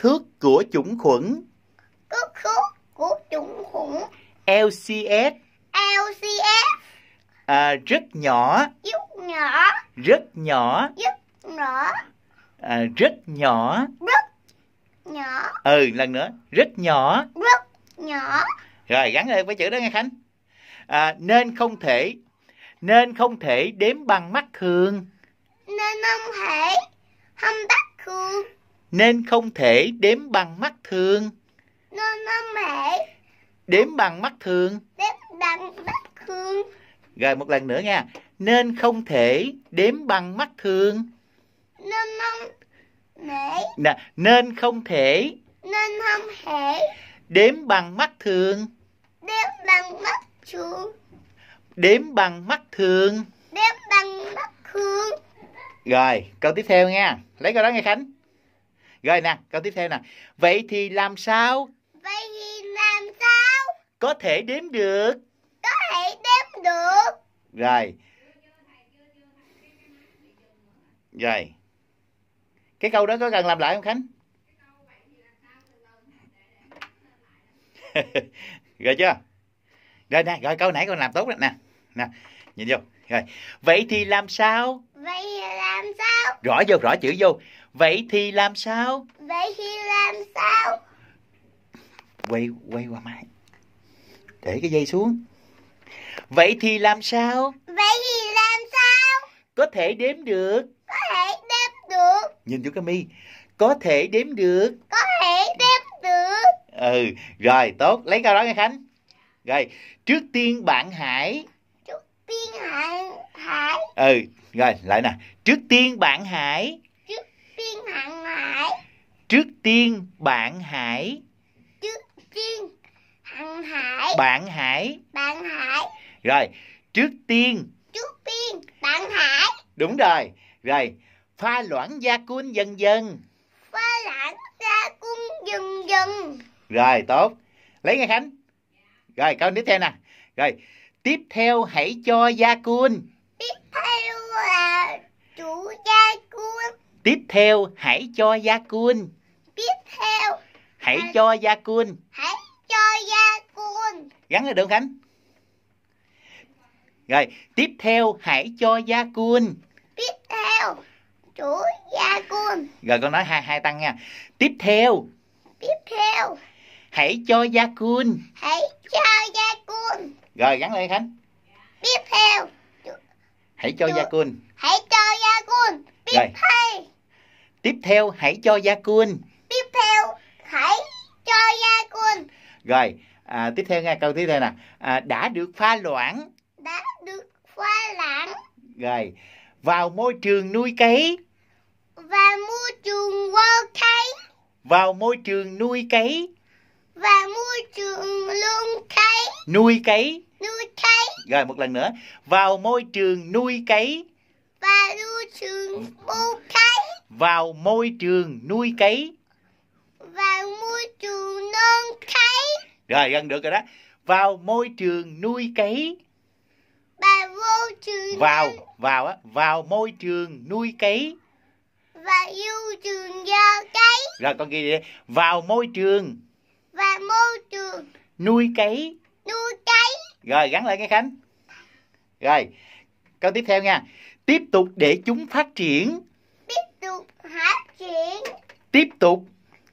thước của chủng khuẩn. Kích thước của chủng khuẩn. LCS. LCS. À, rất nhỏ. Rất nhỏ. Rất nhỏ. Rất nhỏ. À, rất nhỏ. Rất nhỏ. Ừ, lần nữa. Rất nhỏ. Rất nhỏ. Rồi gắn lên với chữ đó nghe Khánh. À, nên không thể nên không thể đếm bằng mắt thường. Nên không thể không tắt thường nên không thể đếm bằng mắt thường. Nên không thể đếm bằng mắt thường. Đếm bằng mắt thường. Rồi một lần nữa nha. Nên không thể đếm bằng mắt thường. Nên không thể. Nè, nên không thể. Nên không thể. Đếm bằng mắt thường. Đếm bằng mắt thường. Đếm bằng mắt thường. Đếm bằng mắt thường. Rồi, câu tiếp theo nha. Lấy câu đó nghe Khánh. Rồi nè, câu tiếp theo nè. Vậy thì làm sao? Vậy thì làm sao? Có thể đếm được. Có thể đếm được. Rồi. Rồi. Cái câu đó có cần làm lại không Khánh? rồi chưa? Rồi nè, rồi câu nãy con làm tốt rồi nè. Nè, nhìn vô. Rồi. Vậy thì ừ. làm sao? Vậy thì làm sao? Rõ vô, rõ chữ vô. Vậy thì làm sao? Vậy thì làm sao? Quay quay qua máy. Để cái dây xuống. Vậy thì làm sao? Vậy thì làm sao? Có thể đếm được. Có thể đếm được. Nhìn chú cái Có thể đếm được. Có thể đếm được. Ừ, rồi tốt, lấy cao đó nghe Khánh. Rồi, trước tiên bạn Hải Trước tiên Hải Hải Ừ, rồi lại nè. Trước tiên bạn Hải tiên bạn hãy trước tiên bạn hải trước tiên bạn hải bạn hải bạn hải rồi trước tiên trước tiên bạn hải đúng rồi rồi pha loãng gia quân dần dần pha loãng gia quân dần dần rồi tốt lấy nghe khánh rồi câu tiếp theo nè rồi tiếp theo hãy cho gia quân tiếp theo Tiếp theo hãy cho gia cun. Tiếp theo hãy, hãy cho gia cun. Hãy cho gia cun. Gắn là được Khánh. Rồi, tiếp theo hãy cho gia cun. Tiếp theo chủ gia cun. Rồi con nói hai hai tăng nha. Tiếp theo. Tiếp theo hãy cho gia cun. Hãy cho gia cun. Rồi gắn lên Khánh. Tiếp theo. Hãy cho gia cun. Hãy cho gia cun. Tiếp theo. Tiếp theo hãy cho gia quân. Tiếp theo hãy cho gia quân. Rồi, à, tiếp theo nghe câu tiếp theo nè. À, đã được pha loãng. Đã được pha loãng. Rồi, vào môi trường nuôi cấy. Vào môi trường nuôi cấy. Vào môi trường nuôi cấy. Vào môi trường luôn cấy. Nuôi cấy. Nuôi cấy. Rồi một lần nữa. Vào môi trường nuôi cấy. Vào môi trường nuôi cấy vào môi trường nuôi cấy vào môi trường nương cấy rồi gần được rồi đó vào môi trường nuôi cấy vào môi trường vào vào á vào môi trường nuôi cấy vào môi trường gieo cấy rồi con ghi vậy vào môi trường vào môi trường nuôi cấy nuôi cấy rồi gắn lại cái khánh rồi câu tiếp theo nha tiếp tục để chúng phát triển tục phát triển tiếp tục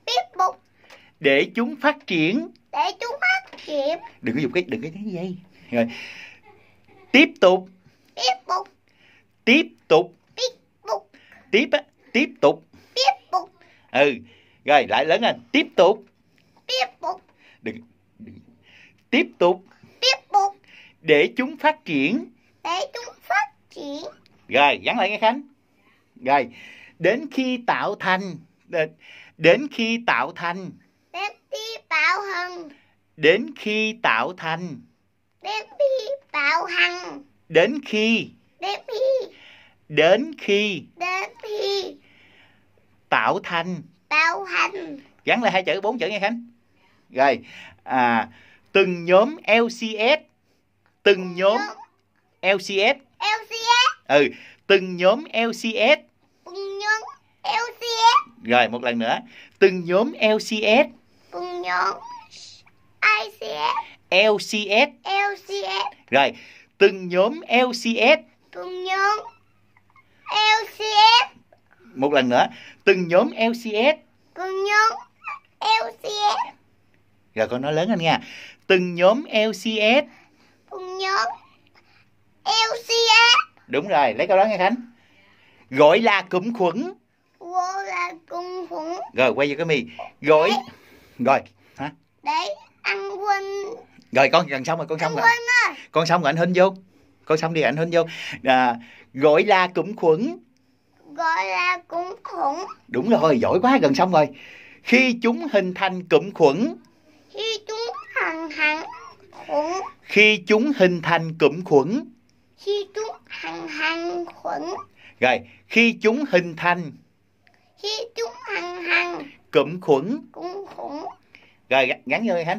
tiếp tục để chúng phát triển để chúng phát triển đừng có dùng cái đừng có cái dây rồi tiếp tục tiếp tục tiếp tục tiếp tục tiếp á tiếp tục tiếp tục ừ rồi lại lớn anh tiếp tục tiếp tục đừng, đừng. tiếp tục tiếp tục để chúng phát triển để chúng phát triển rồi gắn lại nghe khánh rồi đến khi tạo thành đến khi tạo thành đến khi tạo thành đến khi tạo thành đến khi tạo thành đến khi đến khi đến khi đến khi tạo thành tạo thành gắn lại hai chữ bốn chữ nghe khánh rồi à, từng nhóm LCS từng nhóm LCS LCS ừ từng nhóm LCS rồi một lần nữa. Từng nhóm LCS. Từng nhóm ICS. LCS. LCS. Rồi, từng nhóm LCS. Từng nhóm LCS. Một lần nữa, từng nhóm LCS. Từng nhóm LCS. Rồi con nói lớn anh nha. Từng nhóm LCS. Từng nhóm LCS. Đúng rồi, lấy câu đó nghe Khánh. Gọi là cụm khuẩn cung húng rồi quay vô cái mì gối rồi hả để ăn quên rồi con gần xong rồi con xong rồi con xong rồi anh hinh vô con xong đi anh hinh vô à, gối la cũng khuẩn gọi là cũng khuẩn đúng rồi giỏi quá gần xong rồi khi chúng hình thành cụm khuẩn khi chúng hình thành khuẩn khi chúng hình thành cụm khuẩn khi chúng hằng hẳn khuẩn rồi khi chúng hình thành khi chúng hằng hằng cụm khuẩn cũng khuẩn rồi gắn vô hả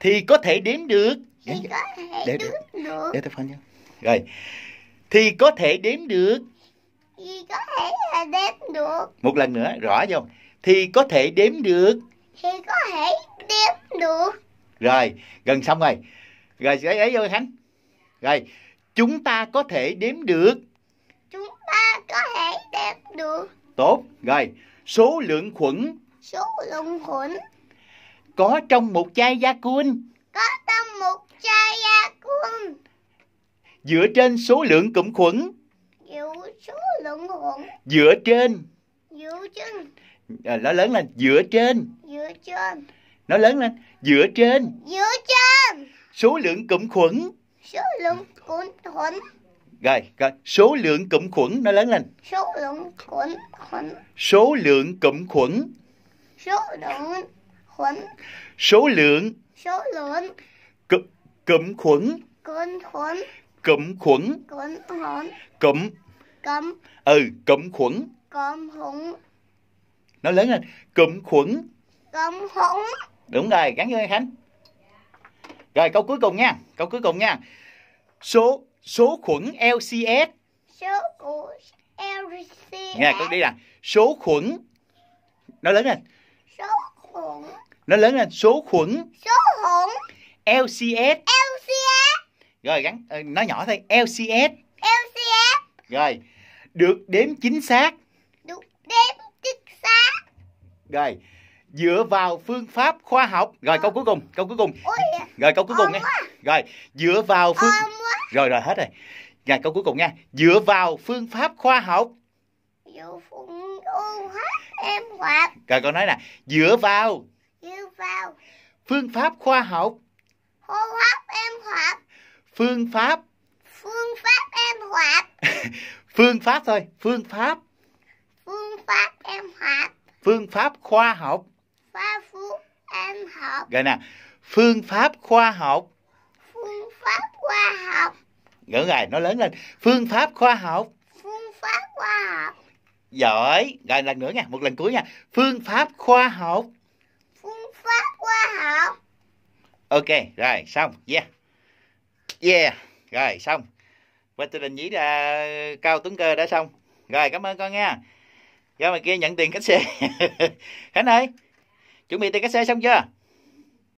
thì có thể đếm được thì ngắn, có thể để, đếm được để tôi phân nhau rồi thì có thể đếm được thì có thể là đếm được một lần nữa rõ không thì có thể đếm được thì có thể đếm được rồi gần xong rồi rồi sẽ ấy vô hắn rồi chúng ta có thể đếm được chúng ta có thể đếm được Tốt, rồi. Số lượng khuẩn. Số lượng khuẩn. Có trong một chai gia cun. Có trong một chai gia cun. Dựa trên số lượng cụm khuẩn. Dựa số lượng khuẩn. Dựa trên. Dựa trên. À, nó lớn lên. Dựa trên. Dựa trên. Nó lớn lên. Dựa trên. Dựa trên. Số lượng cụm khuẩn. Số lượng cụm khuẩn. Rồi, rồi, số lượng cụm khuẩn nó lớn lên. Số lượng khuẩn khuẩn. Số lượng cụm khuẩn. Số lượng khuẩn. Số lượng. Số lượng. Cụm cụm khuẩn. Cụm khuẩn. Cụm khuẩn. Cụm khuẩn. Cụm. Cụm. Ừ, cụm khuẩn. Cụm khuẩn. Nó lớn lên. Cụm khuẩn. Cụm khuẩn. Đúng rồi, gắn vô Khánh. Rồi câu cuối cùng nha, câu cuối cùng nha. Số số khuẩn LCS số khuẩn LCS nghe con đi là số khuẩn nó lớn lên số khuẩn nó lớn lên số khuẩn số khuẩn LCS LCS rồi gắn ờ, nó nhỏ thôi LCS LCS rồi được đếm chính xác được đếm chính xác rồi dựa vào phương pháp khoa học rồi câu ờ. cuối cùng câu cuối cùng Ôi, rồi câu cuối cùng nghe rồi dựa vào phương rồi rồi hết rồi Dạ câu cuối cùng nha Dựa vào phương pháp khoa học Dựa phương pháp em hoạt Rồi con nói nè Dựa vào Dựa vào Phương pháp khoa học Hô hấp em hoạt Phương pháp Phương pháp em hoạt Phương pháp thôi Phương pháp Phương pháp em hoạt Phương pháp khoa học Pháp phương em học Rồi nè Phương pháp khoa học Phương pháp khoa học ngỡ rồi nó lớn lên phương pháp khoa học phương pháp khoa học giỏi rồi lần nữa nha một lần cuối nha phương pháp khoa học phương pháp khoa học ok rồi xong yeah yeah rồi xong và tôi định nghĩ là cao tuấn cơ đã xong rồi cảm ơn con nha ra ngoài kia nhận tiền cách xe khánh ơi chuẩn bị tiền cách xe xong chưa